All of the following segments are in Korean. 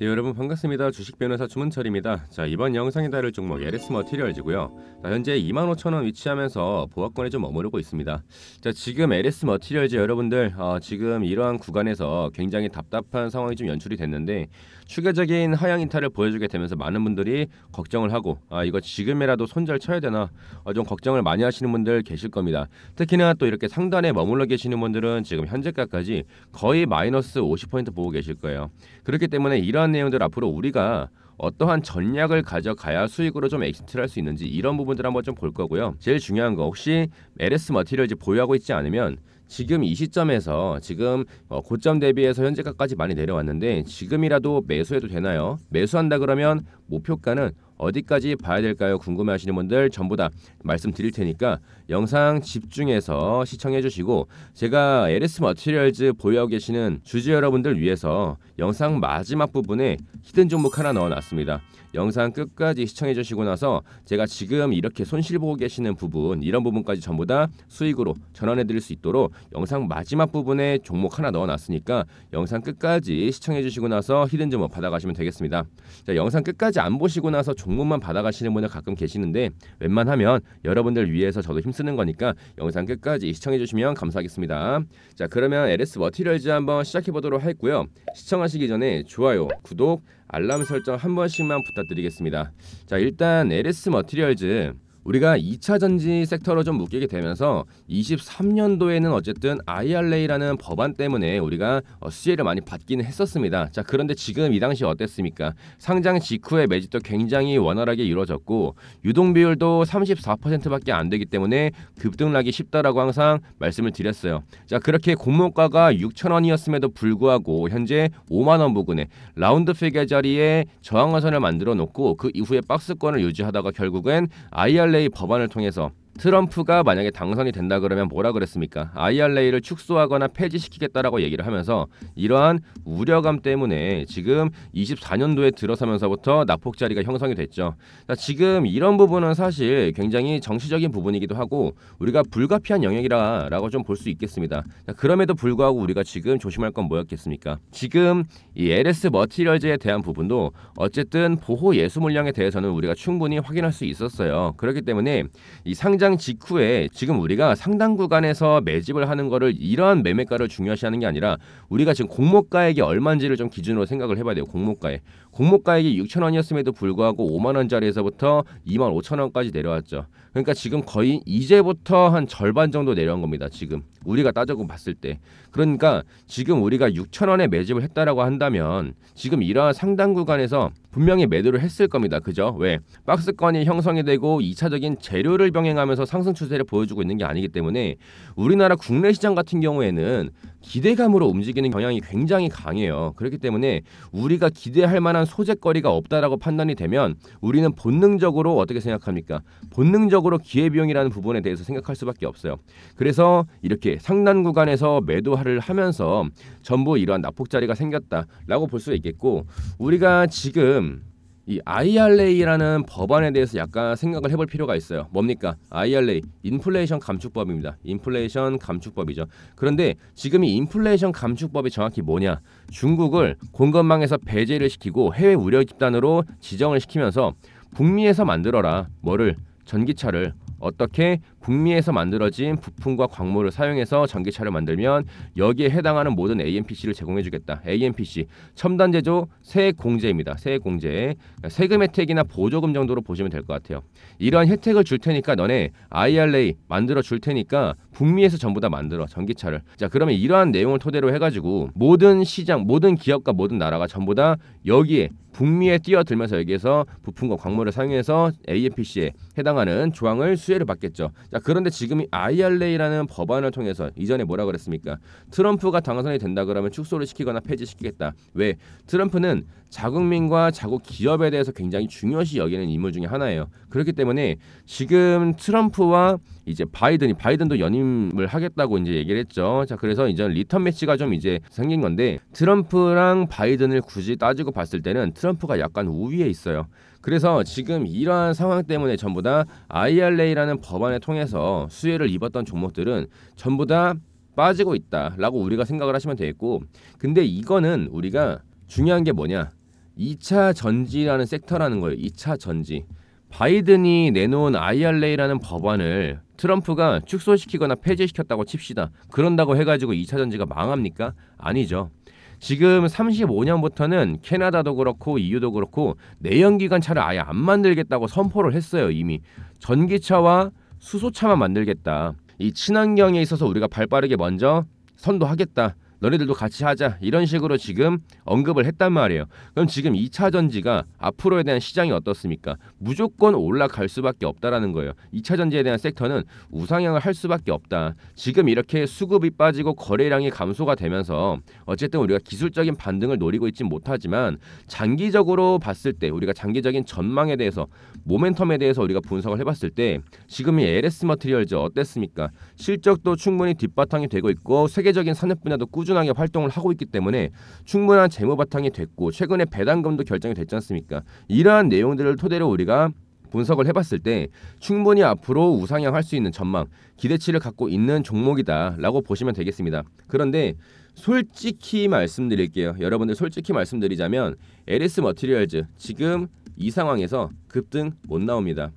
네, 여러분 반갑습니다. 주식 변호사 주문철입니다. 자, 이번 영상에 다룰 종목 LS 머티리얼즈고요. 자, 현재 25,000원 위치하면서 보합권에 좀 머무르고 있습니다. 자, 지금 LS 머티리얼즈 여러분들 어, 지금 이러한 구간에서 굉장히 답답한 상황이 좀 연출이 됐는데 추가적인 하향 인타를 보여주게 되면서 많은 분들이 걱정을 하고 아, 이거 지금이라도 손절 쳐야 되나 어, 좀 걱정을 많이 하시는 분들 계실 겁니다. 특히나 또 이렇게 상단에 머물러 계시는 분들은 지금 현재가까지 거의 마이너스 50% 보고 계실 거예요. 그렇기 때문에 이런 이러한 내용들 앞으로 우리가 어떠한 전략을 가져가야 수익으로 좀 엑시트를 할수 있는지 이런 부분들 한번 좀 볼 거고요. 제일 중요한 거 혹시 LS 머티리얼즈 보유하고 있지 않으면 지금 이 시점에서 지금 어, 고점 대비해서 현재가까지 많이 내려왔는데 지금이라도 매수해도 되나요? 매수한다 그러면 목표가는 어디까지 봐야 될까요? 궁금해하시는 분들 전부 다 말씀드릴 테니까 영상 집중해서 시청해 주시고 제가 LS 머티리얼즈 보유하고 계시는 주주 여러분들 위해서 영상 마지막 부분에 히든 종목 하나 넣어놨습니다. 영상 끝까지 시청해 주시고 나서 제가 지금 이렇게 손실 보고 계시는 부분 이런 부분까지 전부 다 수익으로 전환해 드릴 수 있도록 영상 마지막 부분에 종목 하나 넣어 놨으니까 영상 끝까지 시청해 주시고 나서 히든 점업 뭐 받아 가시면 되겠습니다. 자, 영상 끝까지 안 보시고 나서 종목만 받아 가시는 분들 가끔 계시는데 웬만하면 여러분들 위해서 저도 힘쓰는 거니까 영상 끝까지 시청해 주시면 감사하겠습니다. 자, 그러면 LS 머티럴즈 한번 시작해 보도록 할고요. 시청하시기 전에 좋아요, 구독, 알람 설정 한 번씩만 부탁드리겠습니다. 자, 일단 LS 머티리얼즈 우리가 2차 전지 섹터로 좀 묶이게 되면서 23년도에는 어쨌든 IRA라는 법안 때문에 우리가 어, 수혜를 많이 받기는 했었습니다. 자, 그런데 지금 이 당시 어땠습니까? 상장 직후에 매집도 굉장히 원활하게 이루어졌고 유동 비율도 34%밖에 안 되기 때문에 급등하기 쉽다라고 항상 말씀을 드렸어요. 자, 그렇게 공모가가 6천원이었음에도 불구하고 현재 5만 원 부근에 라운드 피겨 자리에 저항하선을 만들어 놓고 그 이후에 박스권을 유지하다가 결국엔 IRA 플레이 법안을 통해서 트럼프가 만약에 당선이 된다 그러면 뭐라 그랬습니까? IRA를 축소하거나 폐지시키겠다라고 얘기를 하면서 이러한 우려감 때문에 지금 24년도에 들어서면서부터 낙폭자리가 형성이 됐죠. 지금 이런 부분은 사실 굉장히 정치적인 부분이기도 하고 우리가 불가피한 영역이라고 좀 볼 수 있겠습니다. 그럼에도 불구하고 우리가 지금 조심할 건 뭐였겠습니까? 지금 이 LS 머티리얼즈에 대한 부분도 어쨌든 보호 예수 물량에 대해서는 우리가 충분히 확인할 수 있었어요. 그렇기 때문에 이 상장 상장 직후에 지금 우리가 상당 구간에서 매집을 하는 거를 이러한 매매가를 중요시하는 게 아니라 우리가 지금 공모가액이 얼마인지를 좀 기준으로 생각을 해봐야 돼요. 공모가액. 공모가액이 6천 원이었음에도 불구하고 5만 원짜리에서부터 2만 5천 원까지 내려왔죠. 그러니까 지금 거의 이제부터 한 절반 정도 내려온 겁니다. 지금. 우리가 따져고 봤을 때 그러니까 지금 우리가 6천 원에 매집을 했다라고 한다면 지금 이러한 상당 구간에서 분명히 매도를 했을 겁니다. 그죠? 왜? 박스권이 형성이 되고 2차적인 재료를 병행하면서 상승 추세를 보여주고 있는 게 아니기 때문에 우리나라 국내 시장 같은 경우에는 기대감으로 움직이는 경향이 굉장히 강해요. 그렇기 때문에 우리가 기대할 만한 소재거리가 없다라고 판단이 되면 우리는 본능적으로 어떻게 생각합니까? 본능적으로 기회비용이라는 부분에 대해서 생각할 수밖에 없어요. 그래서 이렇게 상단 구간에서 매도화를 하면서 전부 이러한 낙폭자리가 생겼다라고 볼 수 있겠고 우리가 지금 이 IRA라는 법안에 대해서 약간 생각을 해볼 필요가 있어요. 뭡니까? IRA, 인플레이션 감축법입니다. 인플레이션 감축법이죠. 그런데 지금 이 인플레이션 감축법이 정확히 뭐냐? 중국을 공급망에서 배제를 시키고 해외 우려 집단으로 지정을 시키면서 북미에서 만들어라. 뭐를? 전기차를 어떻게 북미에서 만들어진 부품과 광물을 사용해서 전기차를 만들면 여기에 해당하는 모든 AMPC를 제공해주겠다. AMPC 첨단 제조 세액 공제입니다. 세액 공제 그러니까 세금 혜택이나 보조금 정도로 보시면 될 것 같아요. 이러한 혜택을 줄 테니까 너네 IRA 만들어 줄 테니까 북미에서 전부 다 만들어 전기차를. 자 그러면 이러한 내용을 토대로 해가지고 모든 시장, 모든 기업과 모든 나라가 전부 다 여기에 북미에 뛰어들면서 여기에서 부품과 광물을 사용해서 AMPC에 해당하는 조항을 수혜를 받겠죠. 자, 자 그런데 지금 IRA라는 법안을 통해서 이전에 뭐라 그랬습니까? 트럼프가 당선이 된다 그러면 축소를 시키거나 폐지시키겠다. 왜? 트럼프는 자국민과 자국 기업에 대해서 굉장히 중요시 여기는 인물 중에 하나예요. 그렇기 때문에 지금 트럼프와 이제 바이든이 바이든도 연임을 하겠다고 이제 얘기를 했죠. 자 그래서 이제 리턴 매치가 좀 이제 생긴 건데 트럼프랑 바이든을 굳이 따지고 봤을 때는 트럼프가 약간 우위에 있어요. 그래서 지금 이러한 상황 때문에 전부 다 IRA라는 법안을 통해서 수혜를 입었던 종목들은 전부 다 빠지고 있다라고 우리가 생각을 하시면 되겠고 근데 이거는 우리가 중요한 게 뭐냐 2차 전지라는 섹터라는 거예요 2차 전지 바이든이 내놓은 IRA라는 법안을 트럼프가 축소시키거나 폐지시켰다고 칩시다. 그런다고 해가지고 2차 전지가 망합니까? 아니죠. 지금 35년부터는 캐나다도 그렇고 EU도 그렇고 내연기관 차를 아예 안 만들겠다고 선포를 했어요 이미 전기차와 수소차만 만들겠다 이 친환경에 있어서 우리가 발빠르게 먼저 선도하겠다 너네들도 같이 하자 이런 식으로 지금 언급을 했단 말이에요. 그럼 지금 2차 전지가 앞으로에 대한 시장이 어떻습니까? 무조건 올라갈 수밖에 없다라는 거예요. 2차 전지에 대한 섹터는 우상향을 할 수밖에 없다. 지금 이렇게 수급이 빠지고 거래량이 감소가 되면서 어쨌든 우리가 기술적인 반등을 노리고 있지 못하지만 장기적으로 봤을 때 우리가 장기적인 전망에 대해서 모멘텀에 대해서 우리가 분석을 해봤을 때 지금이 LS 머티리얼즈 어땠습니까? 실적도 충분히 뒷바탕이 되고 있고 세계적인 산업 분야도 꾸준히 꾸준하게 활동을 하고 있기 때문에 충분한 재무 바탕이 됐고 최근에 배당금도 결정이 됐지 않습니까? 이러한 내용들을 토대로 우리가 분석을 해봤을 때 충분히 앞으로 우상향할 수 있는 전망, 기대치를 갖고 있는 종목이다라고 보시면 되겠습니다. 그런데 솔직히 말씀드릴게요. 여러분들 솔직히 말씀드리자면 LS 머티리얼즈 지금 이 상황에서 급등 못 나옵니다.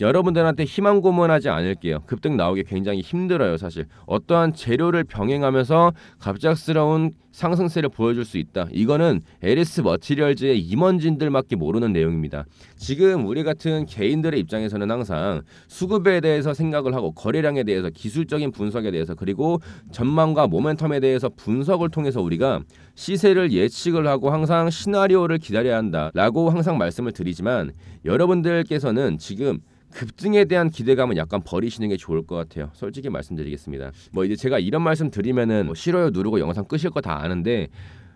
여러분들한테 희망 고문하지 않을게요. 급등 나오기 굉장히 힘들어요, 사실. 어떠한 재료를 병행하면서 갑작스러운 상승세를 보여줄 수 있다. 이거는 LS 머티리얼즈의 임원진들밖에 모르는 내용입니다. 지금 우리 같은 개인들의 입장에서는 항상 수급에 대해서 생각을 하고 거래량에 대해서 기술적인 분석에 대해서 그리고 전망과 모멘텀에 대해서 분석을 통해서 우리가 시세를 예측을 하고 항상 시나리오를 기다려야 한다라고 항상 말씀을 드리지만 여러분들께서는 지금 급등에 대한 기대감은 약간 버리시는 게 좋을 것 같아요. 솔직히 말씀드리겠습니다. 뭐 이제 제가 이런 말씀 드리면은 뭐 싫어요 누르고 영상 끄실 거다 많은데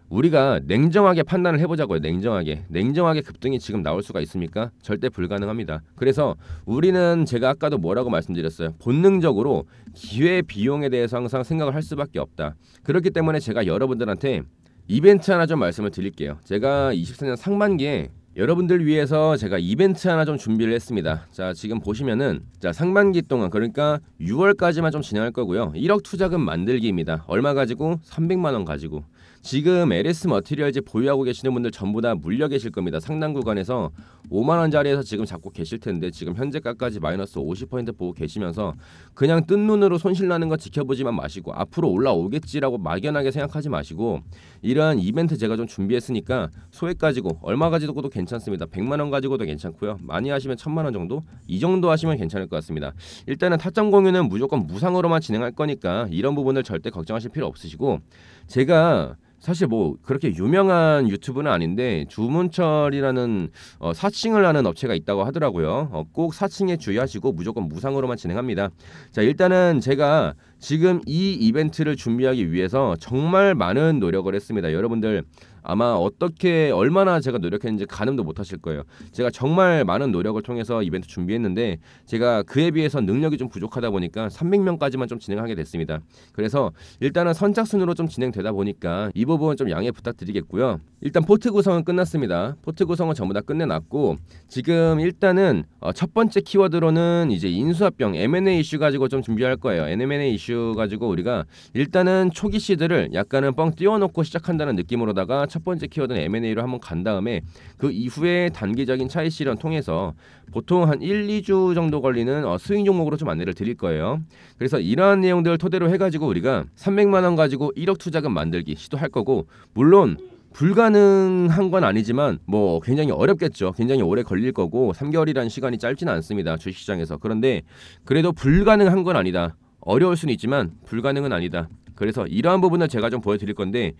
우리가 냉정하게 판단을 해보자고요. 냉정하게. 냉정하게 급등이 지금 나올 수가 있습니까? 절대 불가능합니다. 그래서 우리는 제가 아까도 뭐라고 말씀드렸어요. 본능적으로 기회 비용에 대해서 항상 생각을 할 수밖에 없다. 그렇기 때문에 제가 여러분들한테 이벤트 하나 좀 말씀을 드릴게요. 제가 24년 상반기에 여러분들 위해서 제가 이벤트 하나 좀 준비를 했습니다. 자, 지금 보시면은 자, 상반기 동안 그러니까 6월까지만 좀 진행할 거고요. 1억 투자금 만들기입니다. 얼마 가지고? 300만 원 가지고. 지금 LS 머티리얼즈 보유하고 계시는 분들 전부 다 물려 계실 겁니다. 상당 구간에서 5만 원자리에서 지금 잡고 계실 텐데 지금 현재가까지 마이너스 50% 보고 계시면서 그냥 뜬 눈으로 손실 나는 거 지켜보지만 마시고 앞으로 올라오겠지라고 막연하게 생각하지 마시고 이러한 이벤트 제가 좀 준비했으니까 소액 가지고 얼마 가지고도 괜찮습니다. 100만 원 가지고도 괜찮고요. 많이 하시면 1000만 원 정도 이 정도 하시면 괜찮을 것 같습니다. 일단은 타점 공유는 무조건 무상으로만 진행할 거니까 이런 부분을 절대 걱정하실 필요 없으시고 제가 사실 뭐 그렇게 유명한 유튜브는 아닌데 주문철이라는 어, 사칭을 하는 업체가 있다고 하더라고요. 어, 꼭 사칭에 주의하시고 무조건 무상으로만 진행합니다. 자 일단은 제가 지금 이 이벤트를 준비하기 위해서 정말 많은 노력을 했습니다. 여러분들 아마 어떻게 얼마나 제가 노력했는지 가늠도 못하실 거예요. 제가 정말 많은 노력을 통해서 이벤트 준비했는데 제가 그에 비해서 능력이 좀 부족하다 보니까 300명까지만 좀 진행하게 됐습니다. 그래서 일단은 선착순으로 좀 진행되다 보니까 이 부분 은좀 양해 부탁드리겠고요. 일단 포트 구성은 끝났습니다. 포트 구성은 전부 다 끝내놨고 지금 일단은 어, 첫 번째 키워드로는 이제 인수합병 M&A 이슈 가지고 좀 준비할 거예요. M&A 이슈 가지고 우리가 일단은 초기 시드를 약간은 뻥 띄워놓고 시작한다는 느낌으로다가 첫 번째 키워드는 M&A로 한번 간 다음에 그 이후에 단기적인 차이 실현 통해서 보통 한 1, 2주 정도 걸리는 어, 스윙 종목으로 좀 안내를 드릴 거예요. 그래서 이러한 내용들을 토대로 해가지고 우리가 300만 원 가지고 1억 투자금 만들기 시도할 거고 물론 불가능한 건 아니지만 뭐 굉장히 어렵겠죠. 굉장히 오래 걸릴 거고 3개월이라는 시간이 짧지는 않습니다. 주식시장에서. 그런데 그래도 불가능한 건 아니다. 어려울 수는 있지만 불가능은 아니다. 그래서 이러한 부분을 제가 좀 보여드릴 건데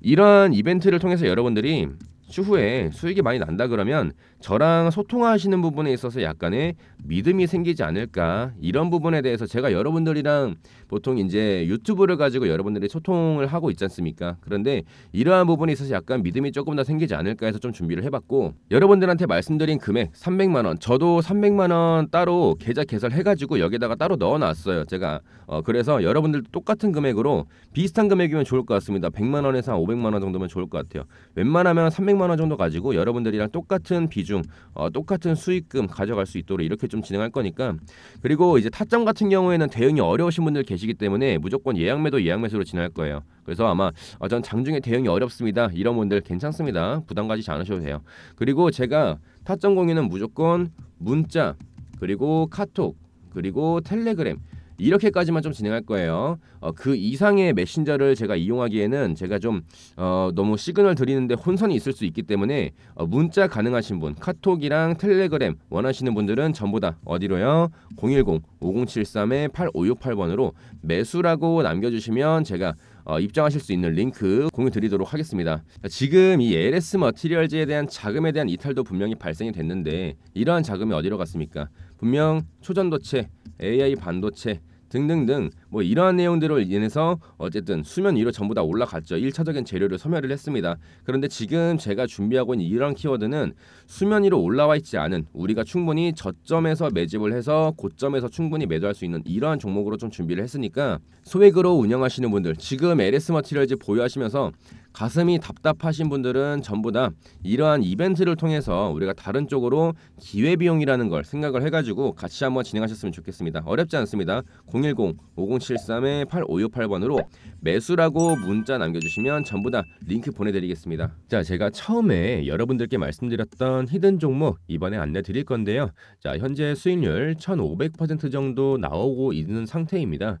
이런 이벤트를 통해서 여러분들이 추후에 수익이 많이 난다 그러면 저랑 소통하시는 부분에 있어서 약간의 믿음이 생기지 않을까 이런 부분에 대해서 제가 여러분들이랑 보통 이제 유튜브를 가지고 여러분들이 소통을 하고 있지 않습니까 그런데 이러한 부분에 있어서 약간 믿음이 조금 더 생기지 않을까 해서 좀 준비를 해봤고 여러분들한테 말씀드린 금액 300만원 저도 300만원 따로 계좌 개설해가지고 여기다가 따로 넣어놨어요 제가 어 그래서 여러분들도 똑같은 금액으로 비슷한 금액이면 좋을 것 같습니다 100만원에서 500만원 정도면 좋을 것 같아요 웬만하면 300만원 300만 원 정도 가지고 여러분들이랑 똑같은 비중, 어, 똑같은 수익금 가져갈 수 있도록 이렇게 좀 진행할 거니까 그리고 이제 타점 같은 경우에는 대응이 어려우신 분들 계시기 때문에 무조건 예약 매도 예약 매수로 진행할 거예요. 그래서 아마 어, 전 장중에 대응이 어렵습니다. 이런 분들 괜찮습니다. 부담 가지지 않으셔도 돼요. 그리고 제가 타점 공유는 무조건 문자 그리고 카톡 그리고 텔레그램 이렇게까지만 좀 진행할 거예요. 어, 그 이상의 메신저를 제가 이용하기에는 제가 좀 어, 너무 시그널 드리는데 혼선이 있을 수 있기 때문에 어, 문자 가능하신 분, 카톡이랑 텔레그램 원하시는 분들은 전부 다 어디로요? 010-5073-8568번으로 매수라고 남겨주시면 제가 어, 입장하실 수 있는 링크 공유 드리도록 하겠습니다. 지금 이 LS 머티리얼즈에 대한 자금에 대한 이탈도 분명히 발생이 됐는데 이러한 자금이 어디로 갔습니까? 분명 초전도체 AI 반도체 등등등 뭐 이러한 내용들을 인해서 어쨌든 수면 위로 전부 다 올라갔죠. 1차적인 재료를 소멸을 했습니다. 그런데 지금 제가 준비하고 있는 이런 키워드는 수면 위로 올라와 있지 않은 우리가 충분히 저점에서 매집을 해서 고점에서 충분히 매도할 수 있는 이러한 종목으로 좀 준비를 했으니까 소액으로 운영하시는 분들 지금 LS 머티리얼즈 보유하시면서 가슴이 답답하신 분들은 전부 다 이러한 이벤트를 통해서 우리가 다른 쪽으로 기회비용이라는 걸 생각을 해가지고 같이 한번 진행하셨으면 좋겠습니다. 어렵지 않습니다. 010-5073-8568번으로 매수라고 문자 남겨주시면 전부 다 링크 보내드리겠습니다. 자, 제가 처음에 여러분들께 말씀드렸던 히든 종목 이번에 안내 드릴 건데요. 자, 현재 수익률 1500% 정도 나오고 있는 상태입니다.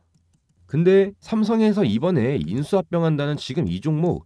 근데 삼성에서 이번에 인수합병한다는 지금 이 종목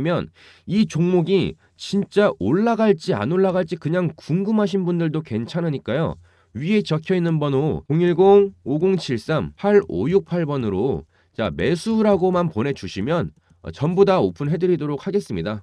아니면 이 종목이 진짜 올라갈지 안 올라갈지 그냥 궁금하신 분들도 괜찮으니까요. 위에 적혀 있는 번호 010-5073-8568번으로 자, 매수라고만 보내주시면 어, 전부 다 오픈해드리도록 하겠습니다.